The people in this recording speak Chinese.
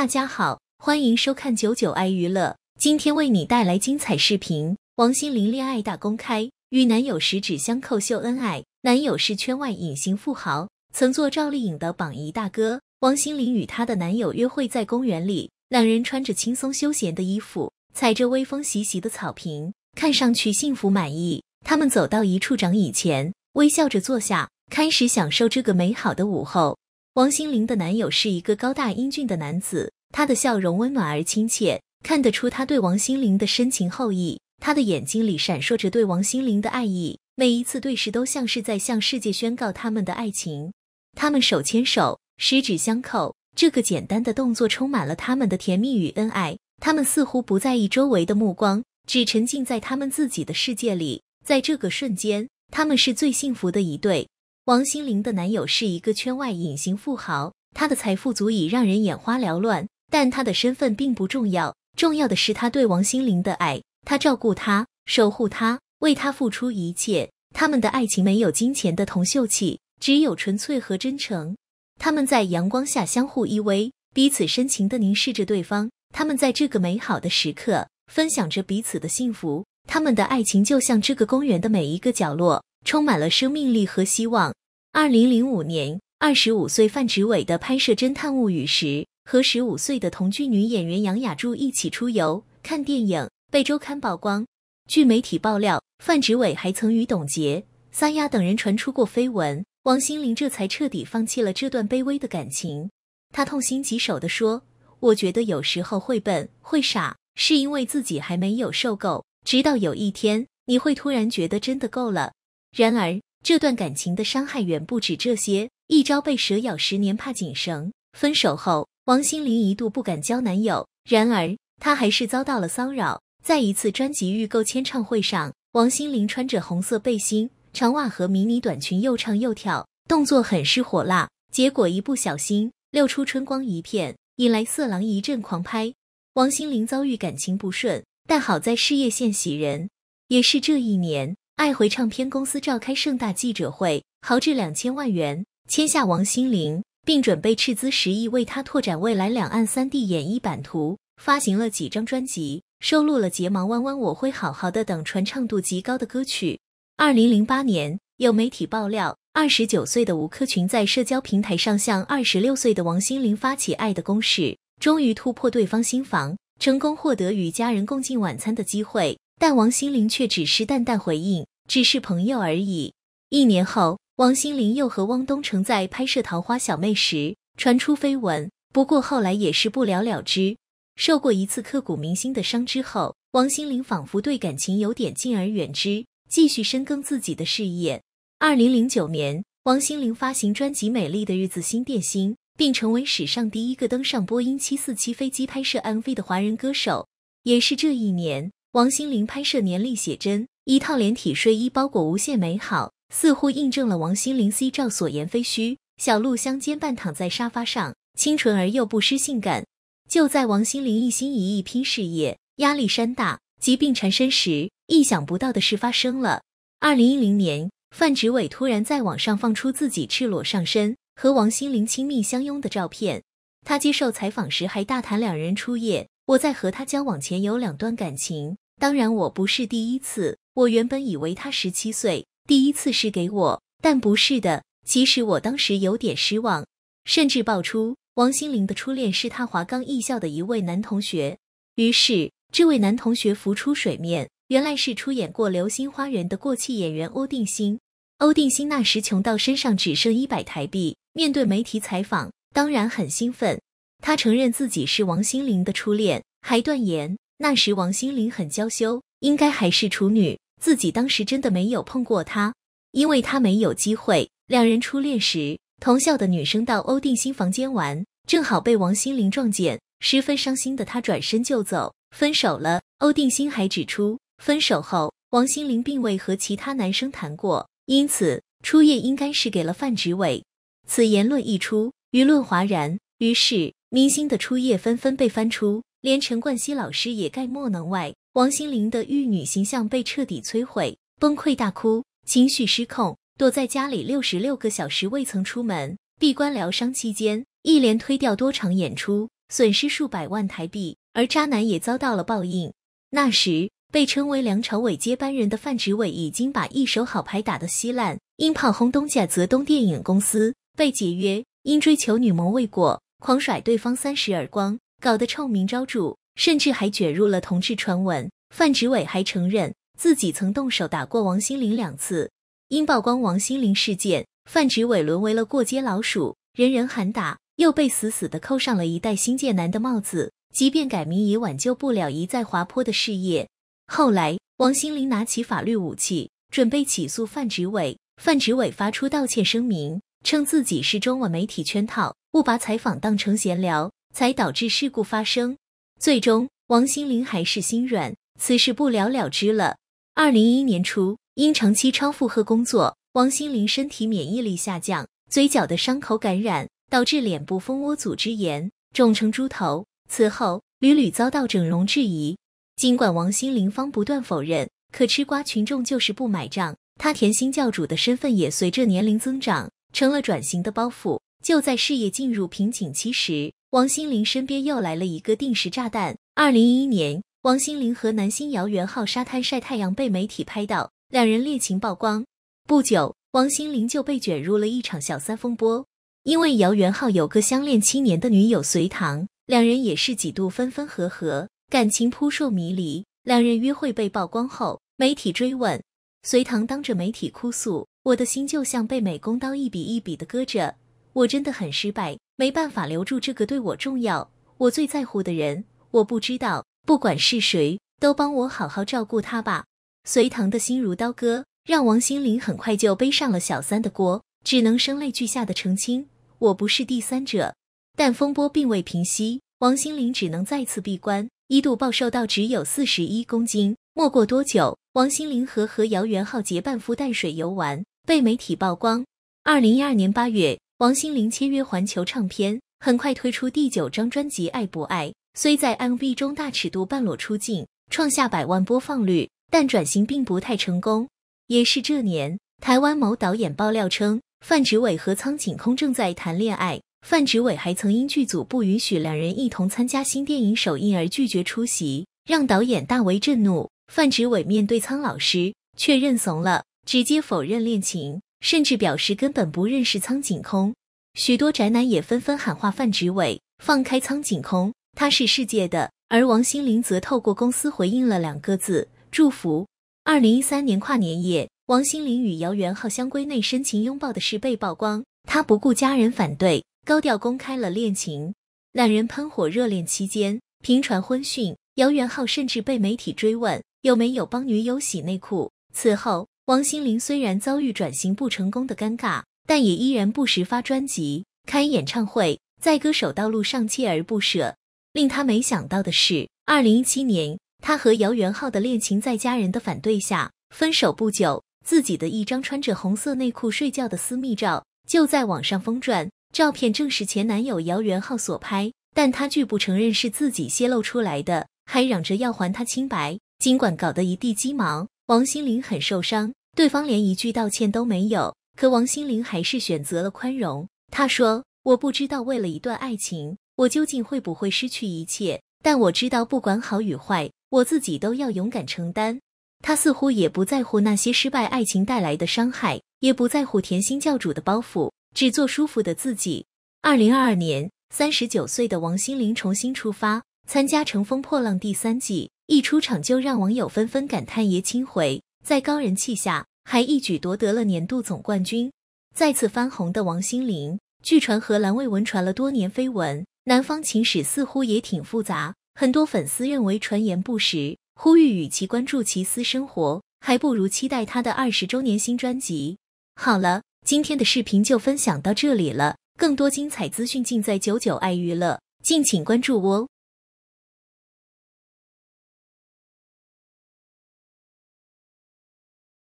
大家好，欢迎收看九九爱娱乐，今天为你带来精彩视频。王心凌恋爱大公开，与男友十指相扣秀恩爱，男友是圈外隐形富豪，曾做赵丽颖的榜一大哥。王心凌与她的男友约会在公园里，两人穿着轻松休闲的衣服，踩着微风习习的草坪，看上去幸福满意。他们走到一处长椅前，微笑着坐下，开始享受这个美好的午后。王心凌的男友是一个高大英俊的男子，他的笑容温暖而亲切，看得出他对王心凌的深情厚意。他的眼睛里闪烁着对王心凌的爱意，每一次对视都像是在向世界宣告他们的爱情。他们手牵手，十指相扣，这个简单的动作充满了他们的甜蜜与恩爱。他们似乎不在意周围的目光，只沉浸在他们自己的世界里。在这个瞬间，他们是最幸福的一对。王心凌的男友是一个圈外隐形富豪，他的财富足以让人眼花缭乱，但他的身份并不重要，重要的是他对王心凌的爱，他照顾她，守护她，为她付出一切。他们的爱情没有金钱的铜锈气，只有纯粹和真诚。他们在阳光下相互依偎，彼此深情地凝视着对方。他们在这个美好的时刻分享着彼此的幸福。他们的爱情就像这个公园的每一个角落，充满了生命力和希望。二零零五年，二十五岁范植伟的拍摄《侦探物语》时，和十五岁的同居女演员杨雅珠一起出游看电影，被周刊曝光。据媒体爆料，范植伟还曾与董洁、三亚等人传出过绯闻。王心凌这才彻底放弃了这段卑微的感情。她痛心疾首地说：“我觉得有时候会笨会傻，是因为自己还没有受够。直到有一天，你会突然觉得真的够了。”然而。这段感情的伤害远不止这些，一朝被蛇咬，十年怕井绳。分手后，王心凌一度不敢交男友，然而她还是遭到了骚扰。在一次专辑预购签唱会上，王心凌穿着红色背心、长袜和迷你短裙，又唱又跳，动作很是火辣，结果一不小心溜出春光一片，引来色狼一阵狂拍。王心凌遭遇感情不顺，但好在事业线喜人，也是这一年。爱回唱片公司召开盛大记者会，豪掷两千万元签下王心凌，并准备斥资十亿为她拓展未来两岸三地演艺版图。发行了几张专辑，收录了《睫毛弯弯》《我会好好的》等传唱度极高的歌曲。二零零八年，有媒体爆料，二十九岁的吴克群在社交平台上向二十六岁的王心凌发起爱的攻势，终于突破对方心防，成功获得与家人共进晚餐的机会。但王心凌却只是淡淡回应。只是朋友而已。一年后，王心凌又和汪东城在拍摄《桃花小妹》时传出绯闻，不过后来也是不了了之。受过一次刻骨铭心的伤之后，王心凌仿佛对感情有点敬而远之，继续深耕自己的事业。二零零九年，王心凌发行专辑《美丽的日子》，新电心，并成为史上第一个登上波音七四七飞机拍摄 MV 的华人歌手。也是这一年。王心凌拍摄年历写真，一套连体睡衣包裹无限美好，似乎印证了王心凌 C 照所言非虚。小露香肩，半躺在沙发上，清纯而又不失性感。就在王心凌一心一意拼事业，压力山大，疾病缠身时，意想不到的事发生了。二零一零年，范植伟突然在网上放出自己赤裸上身和王心凌亲密相拥的照片。他接受采访时还大谈两人初夜。我在和他交往前有两段感情，当然我不是第一次。我原本以为他十七岁，第一次是给我，但不是的。其实我当时有点失望，甚至爆出王心凌的初恋是他华冈艺校的一位男同学。于是这位男同学浮出水面，原来是出演过《流星花园》的过气演员欧定欣。欧定欣那时穷到身上只剩一百台币，面对媒体采访，当然很兴奋。他承认自己是王心凌的初恋，还断言那时王心凌很娇羞，应该还是处女。自己当时真的没有碰过她，因为他没有机会。两人初恋时，同校的女生到欧定欣房间玩，正好被王心凌撞见，十分伤心的她转身就走，分手了。欧定欣还指出，分手后王心凌并未和其他男生谈过，因此初夜应该是给了范植伟。此言论一出，舆论哗然，于是。明星的初夜纷纷被翻出，连陈冠希老师也概莫能外。王心凌的玉女形象被彻底摧毁，崩溃大哭，情绪失控，躲在家里六十六个小时未曾出门，闭关疗伤期间，一连推掉多场演出，损失数百万台币。而渣男也遭到了报应。那时被称为梁朝伟接班人的范植伟，已经把一手好牌打得稀烂，因跑轰东甲泽东电影公司被解约，因追求女模未果。狂甩对方三十耳光，搞得臭名昭著，甚至还卷入了同志传闻。范植伟还承认自己曾动手打过王心凌两次。因曝光王心凌事件，范植伟沦为了过街老鼠，人人喊打，又被死死的扣上了一代新界男的帽子。即便改名也挽救不了一再滑坡的事业。后来，王心凌拿起法律武器，准备起诉范植伟。范植伟发出道歉声明，称自己是中文媒体圈套。误把采访当成闲聊，才导致事故发生。最终，王心凌还是心软，此事不了了之了。二零一一年初，因长期超负荷工作，王心凌身体免疫力下降，嘴角的伤口感染，导致脸部蜂窝组织炎，肿成猪头。此后屡屡遭到整容质疑，尽管王心凌方不断否认，可吃瓜群众就是不买账。她甜心教主的身份也随着年龄增长，成了转型的包袱。就在事业进入瓶颈期时，王心凌身边又来了一个定时炸弹。二零一一年，王心凌和男星姚元浩沙滩晒太阳被媒体拍到，两人恋情曝光。不久，王心凌就被卷入了一场小三风波，因为姚元浩有个相恋七年的女友隋唐，两人也是几度分分合合，感情扑朔迷离。两人约会被曝光后，媒体追问隋唐，当着媒体哭诉：“我的心就像被美工刀一笔一笔的割着。”我真的很失败，没办法留住这个对我重要、我最在乎的人。我不知道，不管是谁，都帮我好好照顾他吧。隋唐的心如刀割，让王心凌很快就背上了小三的锅，只能声泪俱下的澄清：我不是第三者。但风波并未平息，王心凌只能再次闭关，一度暴瘦到只有四十一公斤。没过多久，王心凌和和姚元浩结伴赴淡水游玩，被媒体曝光。二零一二年八月。王心凌签约环球唱片，很快推出第九张专辑《爱不爱》。虽在 MV 中大尺度半裸出镜，创下百万播放率，但转型并不太成功。也是这年，台湾某导演爆料称范植伟和苍井空正在谈恋爱。范植伟还曾因剧组不允许两人一同参加新电影首映而拒绝出席，让导演大为震怒。范植伟面对苍老师，却认怂了，直接否认恋情。甚至表示根本不认识苍井空，许多宅男也纷纷喊话范植伟放开苍井空，他是世界的。而王心凌则透过公司回应了两个字：祝福。二零一三年跨年夜，王心凌与姚元浩相闺内深情拥抱的事被曝光，她不顾家人反对，高调公开了恋情。两人喷火热恋期间，频传婚讯，姚元浩甚至被媒体追问有没有帮女友洗内裤。此后。王心凌虽然遭遇转型不成功的尴尬，但也依然不时发专辑、开演唱会，在歌手道路上锲而不舍。令她没想到的是，二零一七年，她和姚元浩的恋情在家人的反对下分手不久，自己的一张穿着红色内裤睡觉的私密照就在网上疯转，照片正是前男友姚元浩所拍，但她拒不承认是自己泄露出来的，还嚷着要还他清白。尽管搞得一地鸡毛，王心凌很受伤。对方连一句道歉都没有，可王心凌还是选择了宽容。她说：“我不知道为了一段爱情，我究竟会不会失去一切，但我知道不管好与坏，我自己都要勇敢承担。”她似乎也不在乎那些失败爱情带来的伤害，也不在乎甜心教主的包袱，只做舒服的自己。二零二二年，三十九岁的王心凌重新出发，参加《乘风破浪》第三季，一出场就让网友纷纷感叹：“爷青回。”在高人气下，还一举夺得了年度总冠军，再次翻红的王心凌，据传和蓝蔚文传了多年绯闻，男方情史似乎也挺复杂。很多粉丝认为传言不实，呼吁与其关注其私生活，还不如期待他的二十周年新专辑。好了，今天的视频就分享到这里了，更多精彩资讯尽在九九爱娱乐，敬请关注哦。